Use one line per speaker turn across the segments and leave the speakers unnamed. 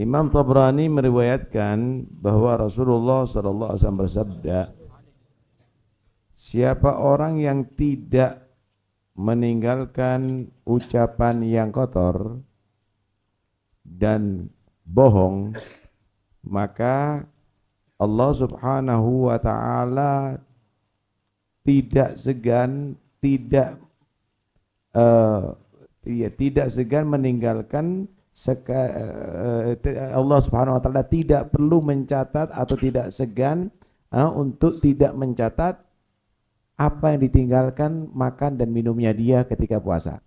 Imam Tabrani meriwayatkan bahwa Rasulullah SAW alaihi wasallam bersabda Siapa orang yang tidak meninggalkan ucapan yang kotor dan bohong maka Allah Subhanahu wa taala tidak segan tidak uh, ya, tidak segan meninggalkan Eh, Allah Subhanahu wa taala tidak perlu mencatat atau tidak segan uh, untuk tidak mencatat apa yang ditinggalkan makan dan minumnya dia ketika puasa.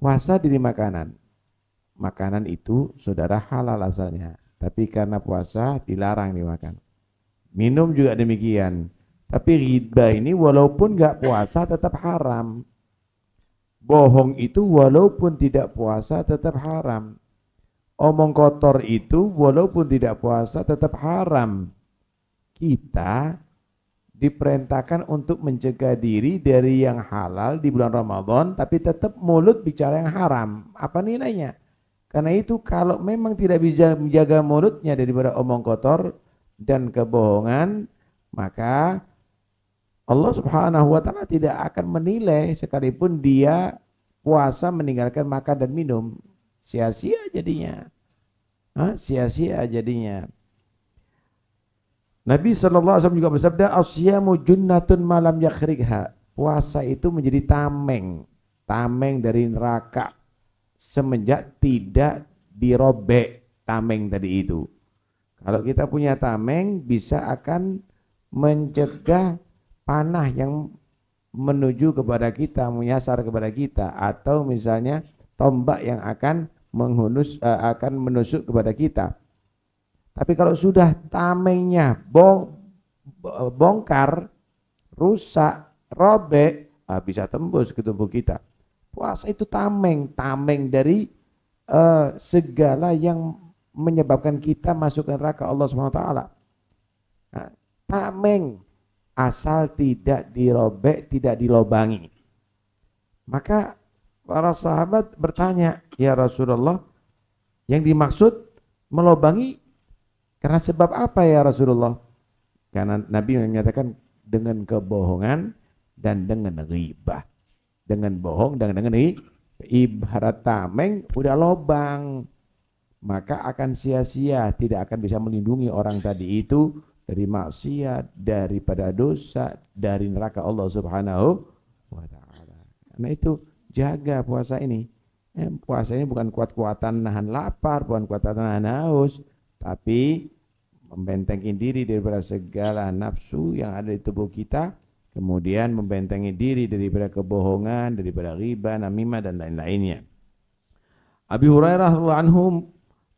Puasa diri makanan. Makanan itu saudara halal asalnya, tapi karena puasa dilarang dimakan. Minum juga demikian. Tapi riba ini walaupun nggak puasa tetap haram bohong itu walaupun tidak puasa tetap haram. Omong kotor itu walaupun tidak puasa tetap haram. Kita diperintahkan untuk mencegah diri dari yang halal di bulan Ramadan tapi tetap mulut bicara yang haram. Apa nilainya? Karena itu kalau memang tidak bisa menjaga mulutnya daripada omong kotor dan kebohongan, maka Allah Subhanahu wa taala tidak akan menilai sekalipun dia puasa meninggalkan makan dan minum. Sia-sia jadinya. sia-sia jadinya. Nabi SAW juga bersabda, Asyamu junnatun malam yakhrigha. Puasa itu menjadi tameng. Tameng dari neraka. Semenjak tidak dirobek tameng tadi itu. Kalau kita punya tameng, bisa akan mencegah panah yang menuju kepada kita, menyasar kepada kita atau misalnya tombak yang akan menghunus uh, akan menusuk kepada kita. Tapi kalau sudah tamengnya bong, eh, bongkar, rusak, robek, uh, bisa tembus ke tubuh kita. Puasa itu tameng, tameng dari uh, segala yang menyebabkan kita masuk neraka Allah Subhanahu wa taala. Nah, tameng asal tidak dirobek, tidak dilobangi. Maka para sahabat bertanya, "Ya Rasulullah, yang dimaksud melobangi karena sebab apa ya Rasulullah?" Karena Nabi menyatakan dengan kebohongan dan dengan riba. Dengan bohong dan dengan ibarat tameng udah lobang maka akan sia-sia tidak akan bisa melindungi orang tadi itu dari maksiat, daripada dosa, dari neraka Allah Subhanahu wa taala. Karena itu jaga puasa ini. Puasanya eh, puasa ini bukan kuat-kuatan nahan lapar, bukan kuat-kuatan nahan haus, tapi membentengi diri daripada segala nafsu yang ada di tubuh kita, kemudian membentengi diri daripada kebohongan, daripada riba, namimah dan lain-lainnya. Abi Hurairah radhiyallahu anhu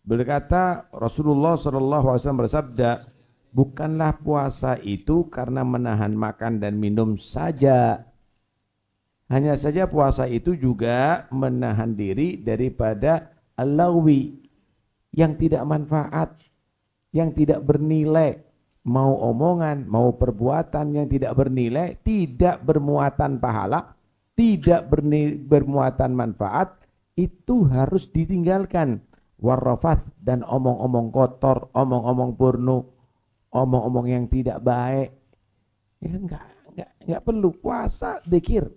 berkata Rasulullah SAW bersabda, Bukanlah puasa itu karena menahan makan dan minum saja. Hanya saja puasa itu juga menahan diri daripada alawi yang tidak manfaat, yang tidak bernilai, mau omongan, mau perbuatan yang tidak bernilai, tidak bermuatan pahala, tidak bermuatan manfaat, itu harus ditinggalkan. Warrafath dan omong-omong kotor, omong-omong porno, omong-omong yang tidak baik. Ya enggak, enggak, enggak perlu. Puasa, dekir.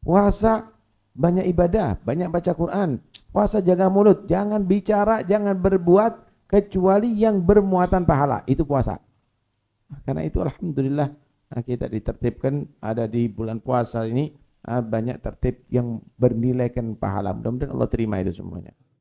Puasa, banyak ibadah, banyak baca Quran. Puasa jaga mulut, jangan bicara, jangan berbuat kecuali yang bermuatan pahala. Itu puasa. Karena itu Alhamdulillah eh, kita ditertibkan ada di bulan puasa ini eh, banyak tertib yang bernilaikan pahala. Mudah-mudahan Allah terima itu semuanya.